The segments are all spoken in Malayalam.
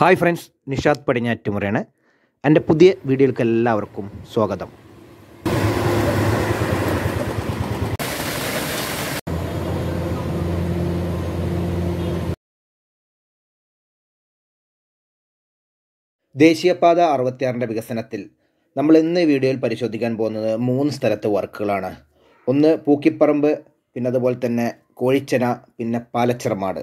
ഹായ് ഫ്രണ്ട്സ് നിഷാദ് പടിഞ്ഞാറ്റുമുറയാണ് എൻ്റെ പുതിയ വീഡിയോയിലേക്ക് എല്ലാവർക്കും സ്വാഗതം ദേശീയപാത അറുപത്തിയാറിൻ്റെ വികസനത്തിൽ നമ്മൾ ഇന്ന് വീഡിയോയിൽ പരിശോധിക്കാൻ പോകുന്നത് മൂന്ന് സ്ഥലത്ത് വർക്കുകളാണ് ഒന്ന് പൂക്കിപ്പറമ്പ് പിന്നെ അതുപോലെ തന്നെ കോഴിച്ചന പിന്നെ പാലച്ചിറമാട്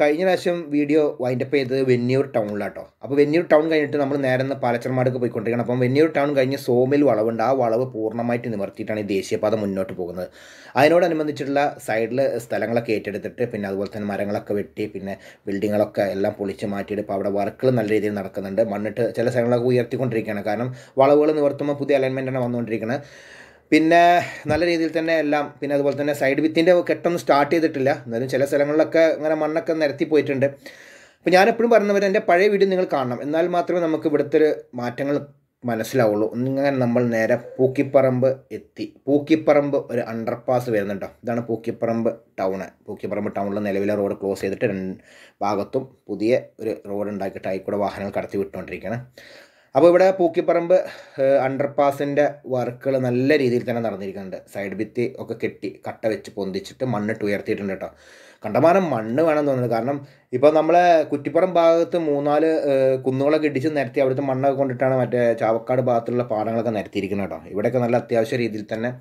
കഴിഞ്ഞ പ്രാവശ്യം വീഡിയോ വൈൻഡപ്പ് ചെയ്തത് വെന്നൂർ ടൗണിലാട്ടോ അപ്പോൾ വെന്നൂർ ടൗൺ കഴിഞ്ഞിട്ട് നമ്മൾ നേരെ നിന്ന് പാലച്ചർമാടൊക്കെ പോയിക്കൊണ്ടിരിക്കണം അപ്പം വെന്നൂർ ടൗൺ കഴിഞ്ഞ് സോമിൽ വളവുണ്ട് ആ വളവ് പൂർണ്ണമായിട്ട് നിവർത്തിയിട്ടാണ് ഈ ദേശീയപാത മുന്നോട്ട് പോകുന്നത് അതിനോടനുബന്ധിച്ചിട്ടുള്ള സൈഡിൽ സ്ഥലങ്ങളൊക്കെ ഏറ്റെടുത്തിട്ട് പിന്നെ അതുപോലെ തന്നെ മരങ്ങളൊക്കെ വെട്ടി പിന്നെ ബിൽഡിങ്ങുകളൊക്കെ എല്ലാം പൊളിച്ച് മാറ്റിയിട്ട് ഇപ്പോൾ അവിടെ വർക്കുകൾ നല്ല രീതിയിൽ നടക്കുന്നുണ്ട് മണ്ണിട്ട് ചില സ്ഥലങ്ങളൊക്കെ ഉയർത്തിക്കൊണ്ടിരിക്കുകയാണ് കാരണം വളവുകൾ നിവർത്തുമ്പോൾ പുതിയ അലൈൻമെൻറ്റാണ് വന്നുകൊണ്ടിരിക്കുന്നത് പിന്നെ നല്ല രീതിയിൽ തന്നെ എല്ലാം പിന്നെ അതുപോലെ തന്നെ സൈഡ് വിത്തിൻ്റെ കെട്ടൊന്നും സ്റ്റാർട്ട് ചെയ്തിട്ടില്ല എന്നാലും ചില സ്ഥലങ്ങളിലൊക്കെ ഇങ്ങനെ മണ്ണൊക്കെ നിരത്തി പോയിട്ടുണ്ട് അപ്പോൾ ഞാൻ എപ്പോഴും പറയുന്നവർ എൻ്റെ പഴയ വീഡിയോ നിങ്ങൾ കാണണം എന്നാൽ മാത്രമേ നമുക്ക് ഇവിടുത്തെ ഒരു മാറ്റങ്ങൾ മനസ്സിലാവുള്ളൂ ഇങ്ങനെ നമ്മൾ നേരെ പൂക്കിപ്പറമ്പ് എത്തി പൂക്കിപ്പറമ്പ് ഒരു അണ്ടർപാസ് വരുന്നുണ്ടോ ഇതാണ് പൂക്കിപ്പറമ്പ് ടൗണ് പൂക്കിപ്പറമ്പ് ടൗണിൽ നിലവിലെ റോഡ് ക്ലോസ് ചെയ്തിട്ട് രണ്ട് ഭാഗത്തും പുതിയ ഒരു റോഡ് ഉണ്ടാക്കിയിട്ട് ആയിക്കൂടെ വാഹനങ്ങൾ കടത്തി വിട്ടുകൊണ്ടിരിക്കുകയാണ് അപ്പോൾ ഇവിടെ പൂക്കിപ്പറമ്പ് അണ്ടർപാസിൻ്റെ വർക്കുകൾ നല്ല രീതിയിൽ തന്നെ നടന്നിരിക്കുന്നുണ്ട് സൈഡ് ഭിത്തി ഒക്കെ കെട്ടി കട്ട വെച്ച് പൊന്തിച്ചിട്ട് മണ്ണിട്ട് ഉയർത്തിയിട്ടുണ്ട് കേട്ടോ കണ്ടമാനം മണ്ണ് വേണം തോന്നുന്നത് കാരണം ഇപ്പോൾ നമ്മളെ കുറ്റിപ്പുറം ഭാഗത്ത് മൂന്നാല് കുന്നുകളൊക്കെ ഇടിച്ച് നിരത്തി അവിടുത്തെ മണ്ണൊക്കെ കൊണ്ടിട്ടാണ് മറ്റേ ചാവക്കാട് ഭാഗത്തുള്ള പാടങ്ങളൊക്കെ നിരത്തിയിരിക്കുന്നത് കേട്ടോ ഇവിടെയൊക്കെ നല്ല അത്യാവശ്യ രീതിയിൽ തന്നെ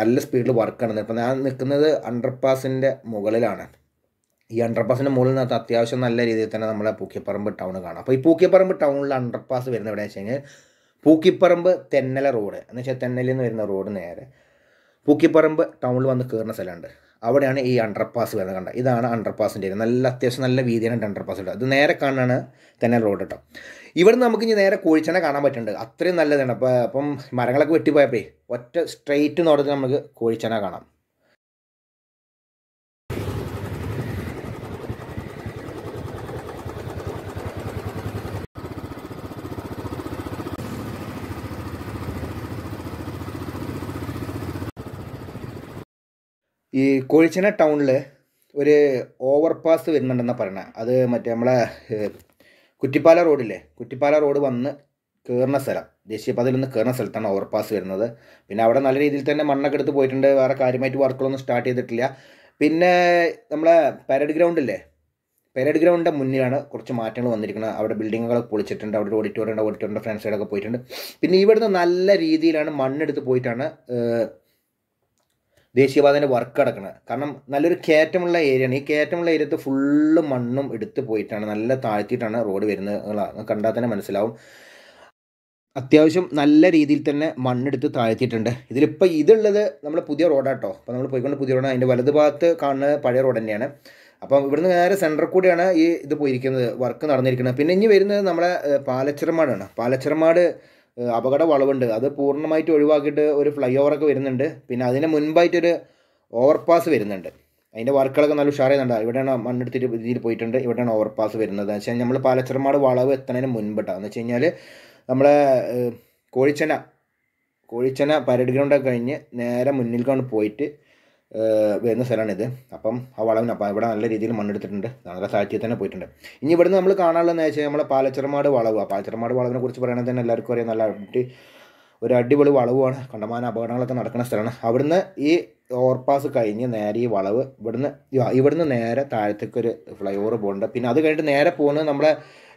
നല്ല സ്പീഡിൽ വർക്ക് ആണ് ഇപ്പോൾ ഞാൻ നിൽക്കുന്നത് അണ്ടർപാസിൻ്റെ മുകളിലാണ് ഈ അണ്ടർപാസിൻ്റെ മുകളിൽ നിന്നകത്ത് അത്യാവശ്യം നല്ല രീതിയിൽ തന്നെ നമ്മളെ പൂക്കിപ്പറമ്പ് ടൗൺ കാണാം അപ്പോൾ ഈ പൂക്കിപ്പറമ്പ് ടൗണിൽ അണ്ടർപാസ് വരുന്ന എവിടെ വെച്ച് കഴിഞ്ഞാൽ പൂക്കിപ്പറമ്പ് തെന്നല റോഡ് എന്ന് വെച്ചാൽ തെന്നലിൽ നിന്ന് വരുന്ന റോഡ് നേരെ പൂക്കിപ്പറമ്പ് ടൗണിൽ വന്ന് കയറുന്ന സ്ഥലമുണ്ട് അവിടെയാണ് ഈ അണ്ടർപാസ് വരുന്നത് കണ്ടത് ഇതാണ് അണ്ടർപാസിൻ്റെ ഏരിയ നല്ല അത്യാവശ്യം നല്ല വീതിയാണ് അണ്ടർപാസ് ഇട്ടത് അത് നേരെ കാണാണ് തെന്നൽ റോഡ് കേട്ടോ ഇവിടെ നമുക്ക് ഇനി നേരെ കോഴിച്ചെണ്ണ കാണാൻ പറ്റുന്നുണ്ട് അത്രയും നല്ലതാണ് അപ്പോൾ അപ്പം മരങ്ങളൊക്കെ വെട്ടിപ്പോയപ്പോഴേ ഒറ്റ സ്ട്രെയിറ്റ് നോട്ടത്തിൽ നമുക്ക് കോഴിച്ചെണ്ണ കാണാം ഈ കോഴിച്ചന ടൗണിൽ ഒരു ഓവർ പാസ് വരുന്നുണ്ടെന്നാണ് പറയണത് അത് മറ്റേ നമ്മളെ കുറ്റിപ്പാല റോഡില്ലേ കുറ്റിപ്പാല റോഡ് വന്ന് കയറുന്ന സ്ഥലം ദേശീയപാതയിൽ നിന്ന് കയറുന്ന സ്ഥലത്താണ് ഓവർ പാസ് വരുന്നത് പിന്നെ അവിടെ നല്ല രീതിയിൽ തന്നെ മണ്ണൊക്കെ എടുത്ത് പോയിട്ടുണ്ട് വേറെ കാര്യമായിട്ട് വർക്കുകളൊന്നും സ്റ്റാർട്ട് ചെയ്തിട്ടില്ല പിന്നെ നമ്മളെ പാരഡ് ഗ്രൗണ്ടില്ലേ പരേഡ് ഗ്രൗണ്ടിൻ്റെ മുന്നിലാണ് കുറച്ച് മാറ്റങ്ങൾ വന്നിരിക്കുന്നത് അവിടെ ബിൽഡിങ്ങുകളൊക്കെ പൊളിച്ചിട്ടുണ്ട് അവിടെ ഓഡിറ്റോറിയം ഓഡിറ്റോറിയം ഫ്രണ്ട് സൈഡൊക്കെ പോയിട്ടുണ്ട് പിന്നെ ഇവിടുന്ന് നല്ല രീതിയിലാണ് മണ്ണെടുത്ത് പോയിട്ടാണ് ദേശീയപാതേൻ്റെ വർക്ക് നടക്കുന്നത് കാരണം നല്ലൊരു കയറ്റമുള്ള ഏരിയയാണ് ഈ കയറ്റമുള്ള ഏരിയത്ത് ഫുള്ള് മണ്ണും എടുത്ത് പോയിട്ടാണ് നല്ല താഴ്ത്തിയിട്ടാണ് റോഡ് വരുന്നത് കണ്ടാൽ തന്നെ മനസ്സിലാവും അത്യാവശ്യം നല്ല രീതിയിൽ തന്നെ മണ്ണെടുത്ത് താഴ്ത്തിയിട്ടുണ്ട് ഇതിലിപ്പോൾ ഇതുള്ളത് നമ്മൾ പുതിയ റോഡാട്ടോ അപ്പോൾ നമ്മൾ പോയിക്കൊണ്ട് പുതിയ റോഡാണ് അതിൻ്റെ വലതു ഭാഗത്ത് കാണുന്ന പഴയ റോഡ് തന്നെയാണ് അപ്പം ഇവിടുന്ന് നേരെ സെൻറ്ററിൽ കൂടിയാണ് ഈ ഇത് പോയിരിക്കുന്നത് വർക്ക് നടന്നിരിക്കുന്നത് പിന്നെ ഇനി വരുന്നത് നമ്മളെ പാലച്ചിറമാടാണ് പാലച്ചിറമാട് അപകട വളവുണ്ട് അത് പൂർണ്ണമായിട്ട് ഒഴിവാക്കിയിട്ട് ഒരു ഫ്ലൈ ഓവറൊക്കെ വരുന്നുണ്ട് പിന്നെ അതിന് മുൻപായിട്ടൊരു ഓവർപാസ് വരുന്നുണ്ട് അതിൻ്റെ വർക്കുകളൊക്കെ നല്ല ഉഷാറായിരുന്നുണ്ട് ഇവിടെയാണ് മണ്ണെടുത്തിട്ട് ഇതിൽ പോയിട്ടുണ്ട് ഇവിടെയാണ് ഓവർപാസ് വരുന്നത് എന്ന് വെച്ചാൽ നമ്മൾ പാലച്ചിറമാട് വളവ് എത്തുന്നതിന് മുൻപിട്ടാണ് എന്ന് വെച്ച് കഴിഞ്ഞാൽ നമ്മളെ കോഴിച്ചന കോഴിച്ചന പരേഡ് ഗ്രൗണ്ടൊക്കെ കഴിഞ്ഞ് നേരെ മുന്നിൽ കൊണ്ട് പോയിട്ട് വരുന്ന സ്ഥലമാണിത് അപ്പം ആ വളവിന് അപ്പം ഇവിടെ നല്ല രീതിയിൽ മണ്ണെടുത്തിട്ടുണ്ട് നല്ല സാഹചര്യത്തിൽ തന്നെ പോയിട്ടുണ്ട് ഇനി ഇവിടുന്ന് നമ്മൾ കാണാനുള്ളതെന്ന് വെച്ചാൽ നമ്മളെ പാലച്ചിറമാട് വളവ് ആ പാലച്ചിറമാട് വളവിനെ കുറിച്ച് പറയുകയാണെങ്കിൽ തന്നെ എല്ലാവർക്കും അറിയാം നല്ല അടി ഒരു അടിപൊളി വളവുമാണ് കണ്ടമാന അപകടങ്ങളൊക്കെ നടക്കുന്ന സ്ഥലമാണ് അവിടുന്ന് ഈ ഓവർപാസ് കഴിഞ്ഞ് നേരെ ഈ വളവ് ഇവിടുന്ന് ഇവിടുന്ന് നേരെ താഴത്തേക്കൊരു ഒരു ഫ്ലൈ ഓവർ പോകുന്നുണ്ട് പിന്നെ അത് കഴിഞ്ഞിട്ട് നേരെ പോകുന്നത് നമ്മളെ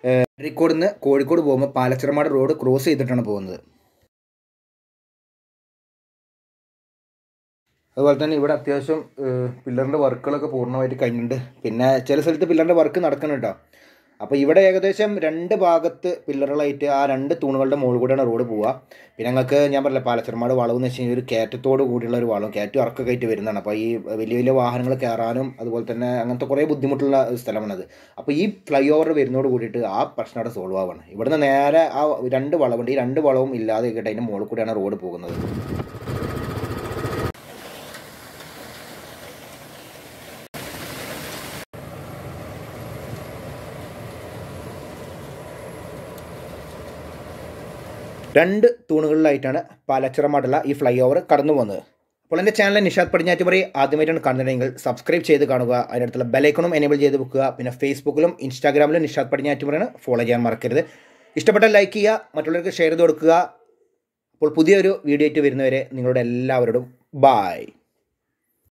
കോഴിക്കോട് നിന്ന് കോഴിക്കോട് പോകുമ്പോൾ പാലച്ചിറമാട് റോഡ് ക്രോസ് ചെയ്തിട്ടാണ് പോകുന്നത് അതുപോലെ തന്നെ ഇവിടെ അത്യാവശ്യം പില്ലറിൻ്റെ വർക്കുകളൊക്കെ പൂർണ്ണമായിട്ട് കഴിഞ്ഞിട്ടുണ്ട് പിന്നെ ചില സ്ഥലത്ത് പില്ലറിൻ്റെ വർക്ക് നടക്കുന്നുണ്ടോ അപ്പോൾ ഇവിടെ ഏകദേശം രണ്ട് ഭാഗത്ത് പില്ലറുകളായിട്ട് ആ രണ്ട് തൂണുകളുടെ മുകളിൽ കൂടെയാണ് റോഡ് പോവുക പിന്നെ ഞങ്ങൾക്ക് ഞാൻ പറഞ്ഞില്ല പാലച്ചർമാട് എന്ന് വെച്ച് കഴിഞ്ഞാൽ ഒരു കയറ്റത്തോട് കൂടിയുള്ള ഒരു വളവും കയറ്റും ഇറക്കൊക്കെ ആയിട്ട് വരുന്നതാണ് അപ്പോൾ ഈ വലിയ വലിയ വാഹനങ്ങൾ കയറാനും അതുപോലെ തന്നെ അങ്ങനത്തെ കുറേ ബുദ്ധിമുട്ടുള്ള സ്ഥലമാണത് അപ്പോൾ ഈ ഫ്ലൈ ഓവർ വരുന്നതോട് കൂടിയിട്ട് ആ പ്രശ്നം അവിടെ സോൾവ് ആവുകയാണ് ഇവിടുന്ന് നേരെ ആ രണ്ട് വളവുണ്ട് ഈ രണ്ട് വളവും ഇല്ലാതെ കേട്ട് മുകളിൽ കൂടെയാണ് റോഡ് പോകുന്നത് രണ്ട് തൂണുകളിലായിട്ടാണ് പാലച്ചിറമടല ഈ ഫ്ലൈ ഓവർ കടന്നു പോകുന്നത് അപ്പോൾ എൻ്റെ ചാനൽ നിഷാദ് പടിഞ്ഞാറ്റ് പറയും ആദ്യമായിട്ടാണ് കാണുന്നുണ്ടെങ്കിൽ സബ്സ്ക്രൈബ് ചെയ്ത് കാണുക അതിനടുത്തുള്ള ബെലൈക്കണും എനേബിൾ ചെയ്ത് വെക്കുക പിന്നെ ഫേസ്ബുക്കിലും ഇൻസ്റ്റാഗ്രാമിലും നിഷാദ് പടിഞ്ഞാറ്റ് പറയാണ് ഫോളോ ചെയ്യാൻ മറക്കരുത് ഇഷ്ടപ്പെട്ട ലൈക്ക് ചെയ്യുക മറ്റുള്ളവർക്ക് ഷെയർ ചെയ്ത് കൊടുക്കുക അപ്പോൾ പുതിയൊരു വീഡിയോ ആയിട്ട് വരുന്നവരെ നിങ്ങളുടെ എല്ലാവരോടും ബായ്